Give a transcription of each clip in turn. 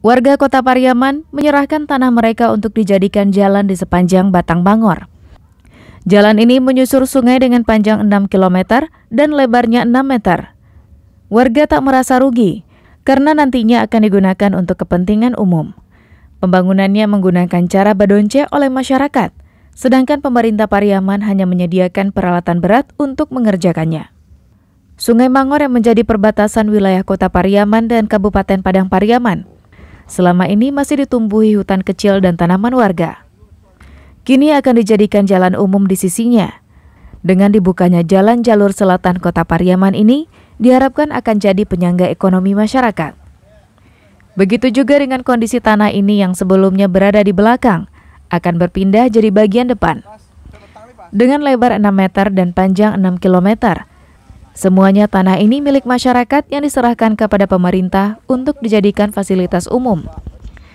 Warga kota Pariaman menyerahkan tanah mereka untuk dijadikan jalan di sepanjang Batang Bangor. Jalan ini menyusur sungai dengan panjang 6 km dan lebarnya 6 meter. Warga tak merasa rugi karena nantinya akan digunakan untuk kepentingan umum. Pembangunannya menggunakan cara badonce oleh masyarakat, sedangkan pemerintah Pariaman hanya menyediakan peralatan berat untuk mengerjakannya. Sungai Mangor yang menjadi perbatasan wilayah kota Pariaman dan Kabupaten Padang Pariaman selama ini masih ditumbuhi hutan kecil dan tanaman warga. Kini akan dijadikan jalan umum di sisinya. Dengan dibukanya jalan jalur selatan kota Pariaman ini, diharapkan akan jadi penyangga ekonomi masyarakat. Begitu juga dengan kondisi tanah ini yang sebelumnya berada di belakang, akan berpindah jadi bagian depan. Dengan lebar 6 meter dan panjang 6 kilometer, Semuanya tanah ini milik masyarakat yang diserahkan kepada pemerintah untuk dijadikan fasilitas umum.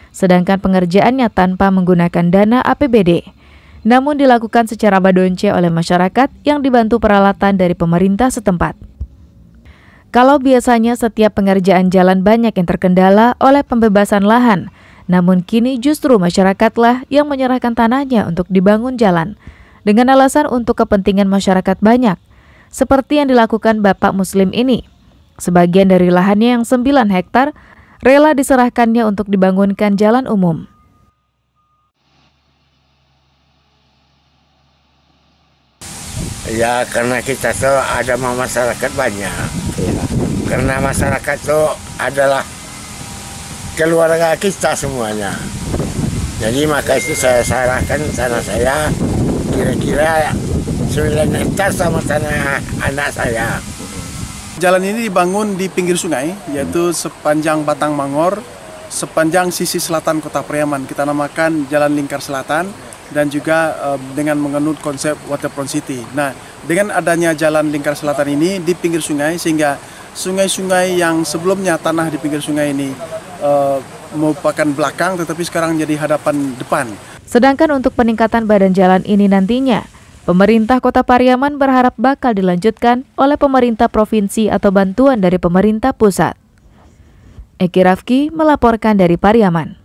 Sedangkan pengerjaannya tanpa menggunakan dana APBD, namun dilakukan secara badonce oleh masyarakat yang dibantu peralatan dari pemerintah setempat. Kalau biasanya setiap pengerjaan jalan banyak yang terkendala oleh pembebasan lahan, namun kini justru masyarakatlah yang menyerahkan tanahnya untuk dibangun jalan, dengan alasan untuk kepentingan masyarakat banyak seperti yang dilakukan Bapak Muslim ini. Sebagian dari lahannya yang 9 hektar rela diserahkannya untuk dibangunkan jalan umum. Ya karena kita tuh ada masyarakat banyak. Ya. Karena masyarakat tuh adalah keluarga kita semuanya. Jadi maka itu saya sarahkan sana saya kira-kira 9 hektar sama tanah anak saya. Jalan ini dibangun di pinggir sungai, yaitu sepanjang Batang Mangor, sepanjang sisi selatan Kota Priaman. Kita namakan Jalan Lingkar Selatan dan juga eh, dengan mengenut konsep Waterfront City. Nah, dengan adanya Jalan Lingkar Selatan ini di pinggir sungai, sehingga sungai-sungai yang sebelumnya tanah di pinggir sungai ini uh, merupakan belakang, tetapi sekarang jadi hadapan depan. Sedangkan untuk peningkatan badan jalan ini nantinya Pemerintah Kota Pariaman berharap bakal dilanjutkan oleh pemerintah provinsi atau bantuan dari pemerintah pusat. Eki Rafki melaporkan dari Pariaman.